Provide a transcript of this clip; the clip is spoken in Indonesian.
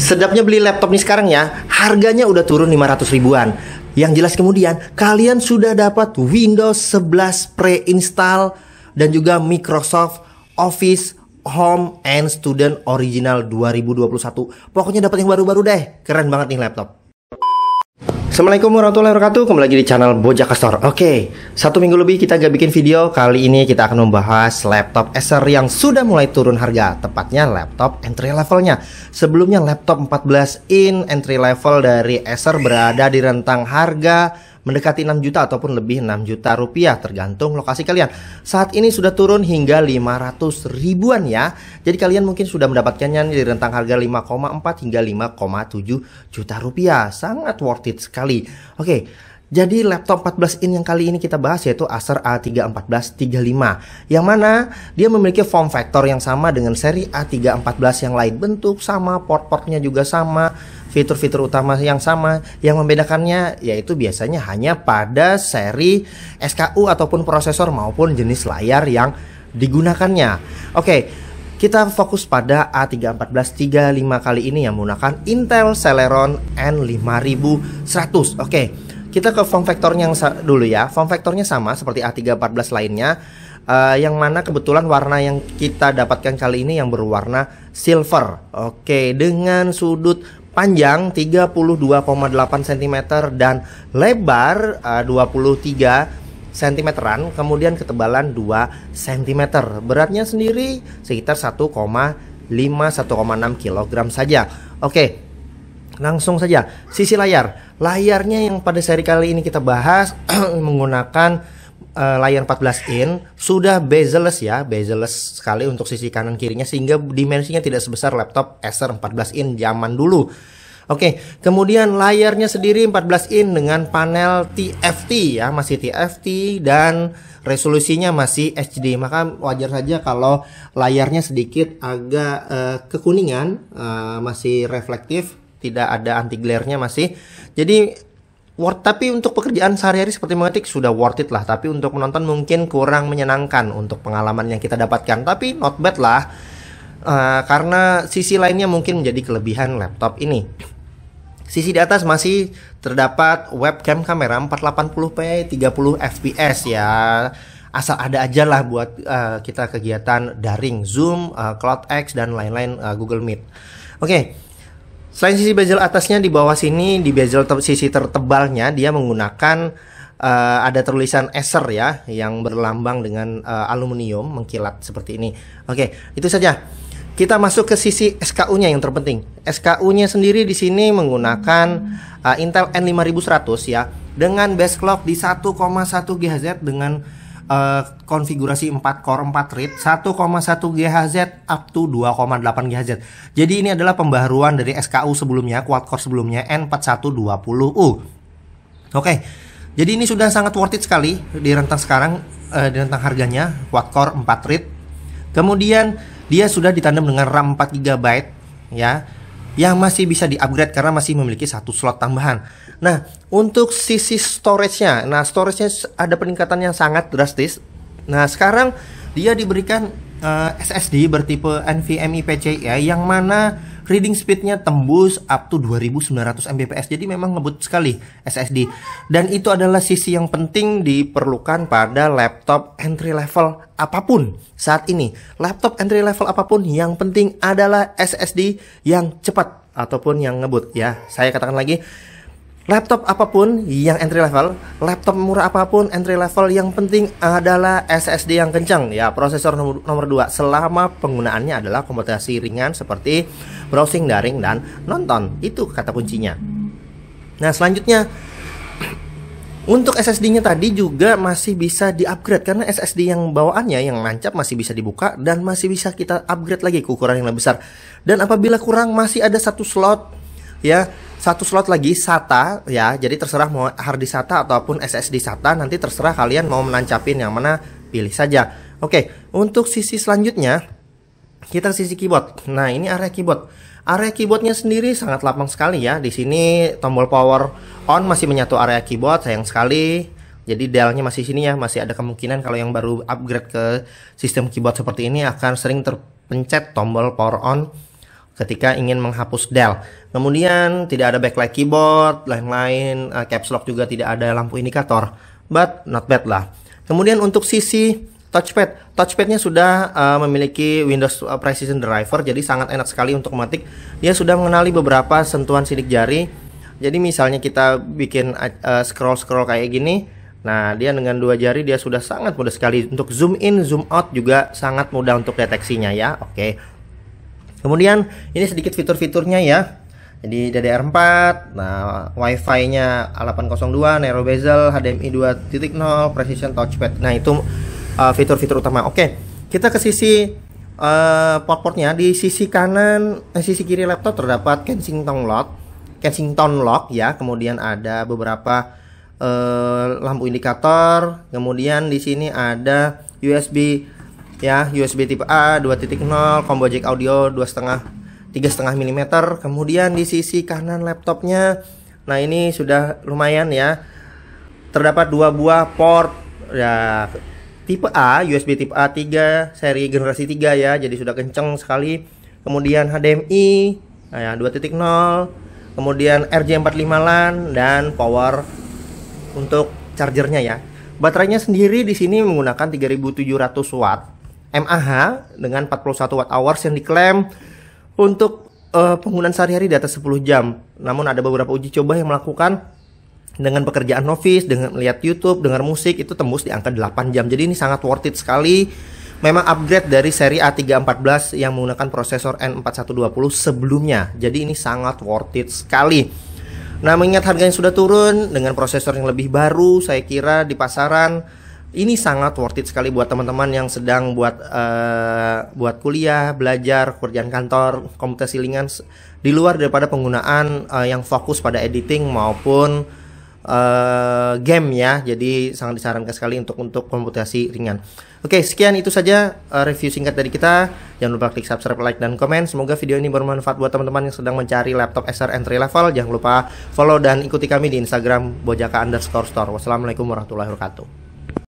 Sedapnya beli laptop nih sekarang ya, harganya udah turun 500 ribuan. Yang jelas kemudian, kalian sudah dapat Windows 11 pre-install dan juga Microsoft Office Home and Student Original 2021. Pokoknya dapat yang baru-baru deh. Keren banget nih laptop. Assalamualaikum warahmatullahi wabarakatuh Kembali lagi di channel Bojak Kastor Oke, okay, satu minggu lebih kita gak bikin video Kali ini kita akan membahas laptop Acer yang sudah mulai turun harga Tepatnya laptop entry levelnya Sebelumnya laptop 14 in entry level dari Acer berada di rentang harga mendekati 6 juta ataupun lebih 6 juta rupiah tergantung lokasi kalian. Saat ini sudah turun hingga 500 ribuan ya. Jadi kalian mungkin sudah mendapatkannya di rentang harga 5,4 hingga 5,7 juta rupiah. Sangat worth it sekali. Oke, jadi laptop 14 in yang kali ini kita bahas yaitu Acer a 35 yang mana dia memiliki form factor yang sama dengan seri A314 yang lain. Bentuk sama, port-portnya juga sama, fitur-fitur utama yang sama. Yang membedakannya yaitu biasanya hanya pada seri SKU ataupun prosesor maupun jenis layar yang digunakannya. Oke, kita fokus pada a 35 kali ini yang menggunakan Intel Celeron N5100. Oke. Okay kita ke form factor yang dulu ya. Form faktornya sama seperti A314 lainnya uh, yang mana kebetulan warna yang kita dapatkan kali ini yang berwarna silver. Oke, dengan sudut panjang 32,8 cm dan lebar uh, 23 cm-an, kemudian ketebalan 2 cm. Beratnya sendiri sekitar 1,5 1,6 kg saja. Oke, langsung saja sisi layar. Layarnya yang pada seri kali ini kita bahas menggunakan uh, layar 14 in sudah bezel ya, bezel sekali untuk sisi kanan kirinya sehingga dimensinya tidak sebesar laptop Acer 14 in zaman dulu. Oke, kemudian layarnya sendiri 14 in dengan panel TFT ya, masih TFT dan resolusinya masih HD. Maka wajar saja kalau layarnya sedikit agak uh, kekuningan, uh, masih reflektif tidak ada anti glare-nya masih. Jadi worth tapi untuk pekerjaan sehari-hari seperti mengetik sudah worth it lah, tapi untuk menonton mungkin kurang menyenangkan untuk pengalaman yang kita dapatkan, tapi not bad lah. Uh, karena sisi lainnya mungkin menjadi kelebihan laptop ini. Sisi di atas masih terdapat webcam kamera 480p 30 fps ya. Asal ada aja lah buat uh, kita kegiatan daring, Zoom, uh, eh, CloudX dan lain-lain uh, Google Meet. Oke, okay, Selain sisi bezel atasnya di bawah sini di bezel te sisi tertebalnya dia menggunakan uh, ada tulisan Acer ya yang berlambang dengan uh, aluminium mengkilat seperti ini. Oke, itu saja. Kita masuk ke sisi SKU-nya yang terpenting. SKU-nya sendiri di sini menggunakan uh, Intel N5100 ya dengan base clock di 1,1 GHz dengan uh, konfigurasi 4 core 4 read 1,1 GHz up to 2,8 GHz. Jadi ini adalah pembaruan dari SKU sebelumnya, quad core sebelumnya N4120U. Oke. Okay. Jadi ini sudah sangat worth it sekali di rentang sekarang uh, di rentang harganya quad core 4 read. Kemudian dia sudah ditandem dengan RAM 4 GB ya yang masih bisa diupgrade karena masih memiliki satu slot tambahan. Nah, untuk sisi storage-nya, nah storage-nya ada peningkatan yang sangat drastis. Nah, sekarang dia diberikan uh, eh, SSD bertipe NVMe PCIe yang mana reading speednya tembus up to 2900 Mbps jadi memang ngebut sekali SSD dan itu adalah sisi yang penting diperlukan pada laptop entry level apapun saat ini laptop entry level apapun yang penting adalah SSD yang cepat ataupun yang ngebut ya saya katakan lagi laptop apapun yang entry level, laptop murah apapun entry level, yang penting adalah SSD yang kencang ya, prosesor nomor, nomor 2 selama penggunaannya adalah komputasi ringan seperti browsing daring dan nonton. Itu kata kuncinya. Nah, selanjutnya untuk SSD-nya tadi juga masih bisa di-upgrade karena SSD yang bawaannya yang lancap masih bisa dibuka dan masih bisa kita upgrade lagi ke ukuran yang lebih besar. Dan apabila kurang masih ada satu slot ya satu slot lagi SATA ya. Jadi terserah mau hard disk SATA ataupun SSD SATA nanti terserah kalian mau menancapin yang mana pilih saja. Oke, untuk sisi selanjutnya kita sisi keyboard. Nah, ini area keyboard. Area keyboardnya sendiri sangat lapang sekali ya. Di sini tombol power on masih menyatu area keyboard sayang sekali. Jadi dialnya masih sini ya, masih ada kemungkinan kalau yang baru upgrade ke sistem keyboard seperti ini akan sering terpencet tombol power on ketika ingin menghapus Dell. Kemudian tidak ada backlight keyboard, lain-lain, uh, caps lock juga tidak ada lampu indikator. But not bad lah. Kemudian untuk sisi touchpad, touchpadnya sudah uh, memiliki Windows eh, Precision Driver, jadi sangat enak sekali untuk mengetik. Dia sudah mengenali beberapa sentuhan sidik jari. Jadi misalnya kita bikin scroll scroll scroll kayak gini, Nah, dia dengan dua jari dia sudah sangat mudah sekali untuk zoom in, zoom out juga sangat mudah untuk deteksinya ya. Oke. Kemudian ini sedikit fitur-fiturnya ya. Jadi DDR4, nah Wi-Fi nya 802, narrow bezel, HDMI 2.0, precision touchpad. Nah, itu eh, fitur-fitur uh, utama. Oke, kita ke sisi uh, port-portnya. Di sisi kanan, eh, sisi kiri laptop terdapat Kensington lock, Kensington lock ya. Kemudian ada beberapa uh, lampu indikator, kemudian di sini ada USB ya USB tipe A 2.0 combo jack audio 2.5 3.5 mm kemudian di sisi kanan laptopnya nah ini sudah lumayan ya terdapat dua buah port ya tipe A USB tipe A3 seri generasi 3 ya jadi sudah kenceng sekali kemudian HDMI nah ya, 2.0 kemudian RJ45 LAN dan power untuk chargernya ya baterainya sendiri di sini menggunakan 3700 watt MAH dengan 41 watt hours yang diklaim untuk uh, penggunaan sehari-hari di atas 10 jam. Namun ada beberapa uji coba yang melakukan dengan pekerjaan office, dengan melihat YouTube, dengar musik itu tembus di angka 8 jam. Jadi ini sangat worth it sekali. Memang upgrade dari seri A314 yang menggunakan prosesor N4120 sebelumnya. Jadi ini sangat worth it sekali. Nah, mengingat harganya sudah turun dengan prosesor yang lebih baru, saya kira di pasaran ini sangat worth it sekali buat teman-teman yang sedang buat uh, buat kuliah, belajar, kerjaan kantor, komputer silingan di luar daripada penggunaan uh, yang fokus pada editing maupun uh, game ya. Jadi sangat disarankan sekali untuk untuk komputasi ringan. Oke, sekian itu saja uh, review singkat dari kita. Jangan lupa klik subscribe, like dan komen. Semoga video ini bermanfaat buat teman-teman yang sedang mencari laptop Acer entry level. Jangan lupa follow dan ikuti kami di Instagram bojaka underscore store. Wassalamualaikum warahmatullahi wabarakatuh.